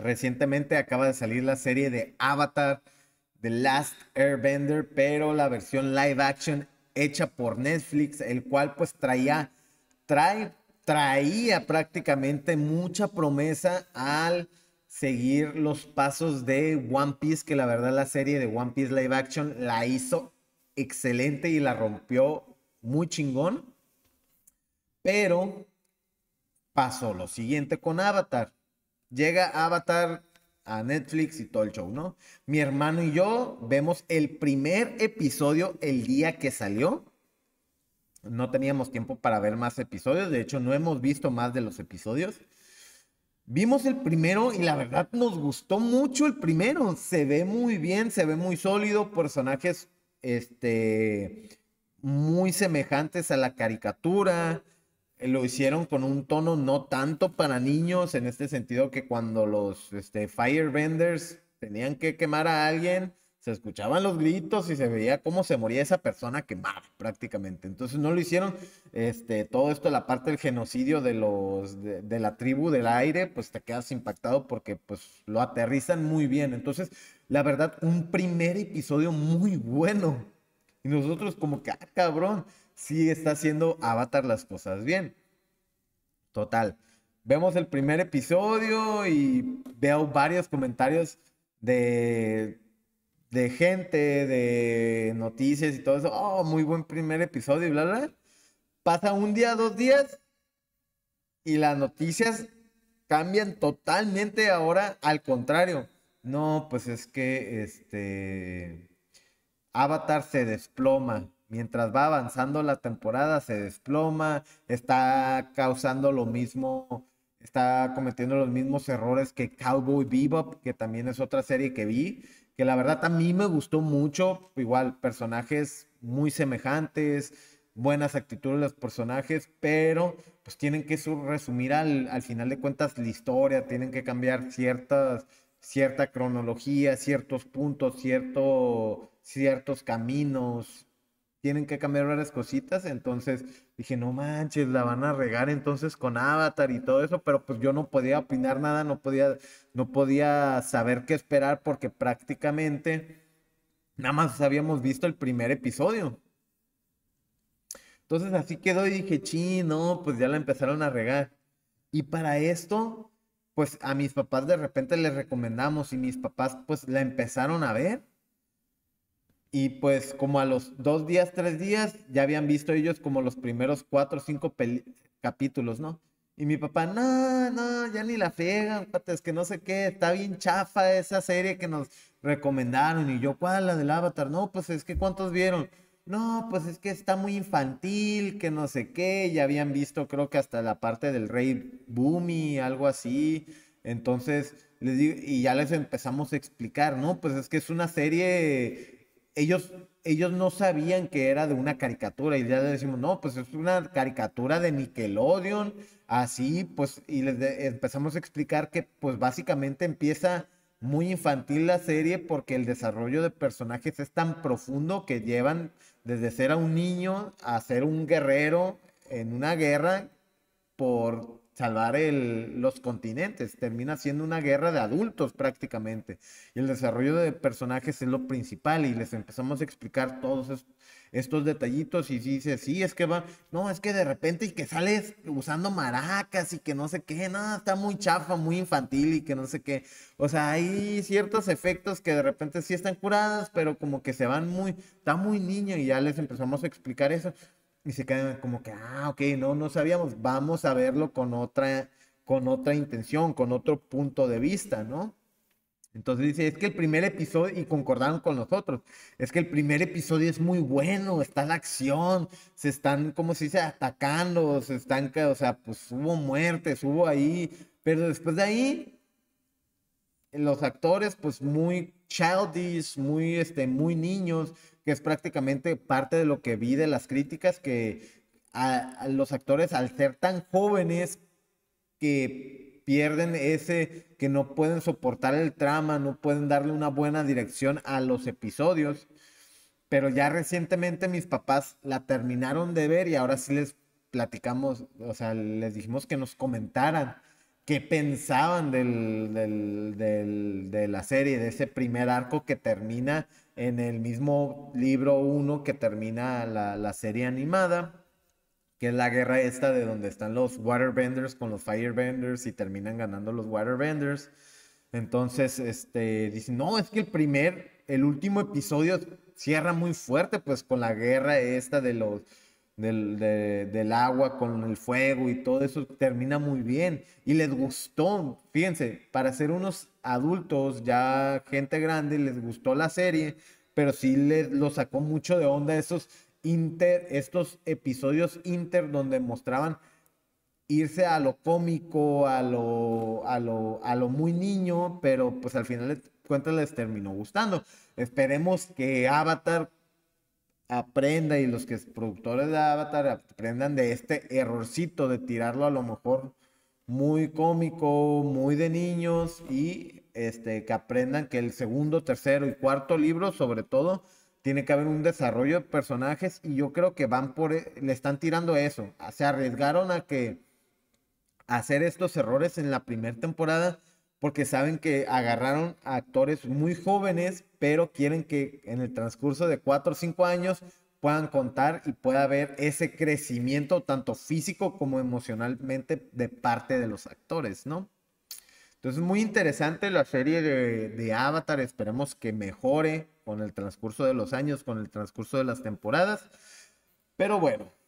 Recientemente acaba de salir la serie de Avatar, The Last Airbender, pero la versión live action hecha por Netflix, el cual pues traía, traía prácticamente mucha promesa al seguir los pasos de One Piece, que la verdad la serie de One Piece live action la hizo excelente y la rompió muy chingón. Pero pasó lo siguiente con Avatar. Llega Avatar a Netflix y todo el show, ¿no? Mi hermano y yo vemos el primer episodio el día que salió. No teníamos tiempo para ver más episodios, de hecho no hemos visto más de los episodios. Vimos el primero y la verdad nos gustó mucho el primero. Se ve muy bien, se ve muy sólido, personajes este muy semejantes a la caricatura. Eh, lo hicieron con un tono no tanto para niños, en este sentido que cuando los este, firebenders tenían que quemar a alguien, se escuchaban los gritos y se veía cómo se moría esa persona quemada prácticamente. Entonces no lo hicieron, este, todo esto, la parte del genocidio de, los, la tribu del aire, pues te quedas impactado porque pues lo aterrizan muy bien. Entonces, la verdad, un primer episodio muy bueno y nosotros como que, ah, cabrón, sí está haciendo Avatar las cosas bien. Total. Vemos el primer episodio y veo varios comentarios de, de gente, de noticias y todo eso. Oh, muy buen primer episodio y bla, bla. Pasa un día, dos días y las noticias cambian totalmente ahora al contrario. No, pues es que este Avatar se desploma. Mientras va avanzando la temporada, se desploma, está causando lo mismo, está cometiendo los mismos errores que Cowboy Bebop, que también es otra serie que vi, que la verdad a mí me gustó mucho, igual personajes muy semejantes, buenas actitudes los personajes, pero pues tienen que resumir al, al, final de cuentas la historia, tienen que cambiar ciertas, cierta cronología, ciertos puntos, cierto ciertos caminos, tienen que cambiar varias cositas, entonces dije, no manches, la van a regar entonces con Avatar y todo eso, pero pues yo no podía opinar nada, no podía, no podía saber qué esperar porque prácticamente nada más habíamos visto el primer episodio. Entonces así quedó y dije, chino pues ya la empezaron a regar. Y para esto, pues a mis papás de repente les recomendamos y mis papás pues la empezaron a ver y pues como a los dos días, tres días, ya habían visto ellos como los primeros cuatro o cinco capítulos, ¿no? Y mi papá, no, no, ya ni la fega, es que no sé qué, está bien chafa esa serie que nos recomendaron. Y yo, ¿cuál? La del Avatar. No, pues es que ¿cuántos vieron? No, pues es que está muy infantil, que no sé qué. Ya habían visto, creo que hasta la parte del Rey Bumi, algo así. Entonces, les y ya les empezamos a explicar, ¿no? Pues es que es una serie ellos, ellos no sabían que era de una caricatura y ya le decimos, no, pues es una caricatura de Nickelodeon, así, pues, y les empezamos a explicar que pues básicamente empieza muy infantil la serie porque el desarrollo de personajes es tan profundo que llevan desde ser a un niño a ser un guerrero en una guerra por salvar los continentes. Termina siendo una guerra de adultos prácticamente. Y el desarrollo de personajes es lo principal y les empezamos a explicar todos estos detallitos y dice, sí, es que va, no, es que de repente y que sales usando maracas y que no sé qué, no, está muy chafa, muy infantil y que no sé qué. O sea, hay ciertos efectos que de repente sí están curadas, pero como que se van muy, está muy niño y ya les empezamos a explicar eso y se quedan como que, ah, ok, no, no sabíamos, vamos a verlo con otra, con otra intención, con otro punto de vista, ¿no? Entonces dice, es que el primer episodio, y concordaron con nosotros, es que el primer episodio es muy bueno, está la acción, se están, como se dice, atacando, se están, o sea, pues hubo muertes, hubo ahí, pero después de ahí, los actores, pues muy childish, muy, este, muy niños, que es prácticamente parte de lo que vi de las críticas, que a, los actores al ser tan jóvenes que pierden ese, que no pueden soportar el trama, no pueden darle una buena dirección a los episodios. Pero ya recientemente mis papás la terminaron de ver y ahora sí les platicamos, o sea, les dijimos que nos comentaran qué pensaban del, de la serie, de ese primer arco que termina en el mismo libro 1 que termina la, la, serie animada, que es la guerra esta de donde están los Waterbenders con los Firebenders y terminan ganando los Waterbenders. Entonces, este, dicen, no, es que el primer, el último episodio cierra muy fuerte, pues con la guerra esta de los del, del agua con el fuego y todo eso termina muy bien. Y les gustó, fíjense, para ser unos adultos, ya gente grande, les gustó la serie, pero sí les, lo sacó mucho de onda esos inter, estos episodios inter donde mostraban irse a lo cómico, a lo, a lo, a lo muy niño, pero pues al final de cuentas les terminó gustando. Esperemos que Avatar aprenda y los que productores de Avatar aprendan de este errorcito de tirarlo a lo mejor muy cómico, muy de niños y este que aprendan que el segundo, tercero y cuarto libro, sobre todo, tiene que haber un desarrollo de personajes y yo creo que van por e, le están tirando eso, se arriesgaron a que hacer estos errores en la primera temporada porque saben que agarraron actores muy jóvenes, pero quieren que en el transcurso de cuatro o cinco años puedan contar y pueda haber ese crecimiento tanto físico como emocionalmente de parte de los actores, ¿no? Entonces, muy interesante la serie de, de Avatar, esperemos que mejore con el transcurso de los años, con el transcurso de las temporadas, pero bueno,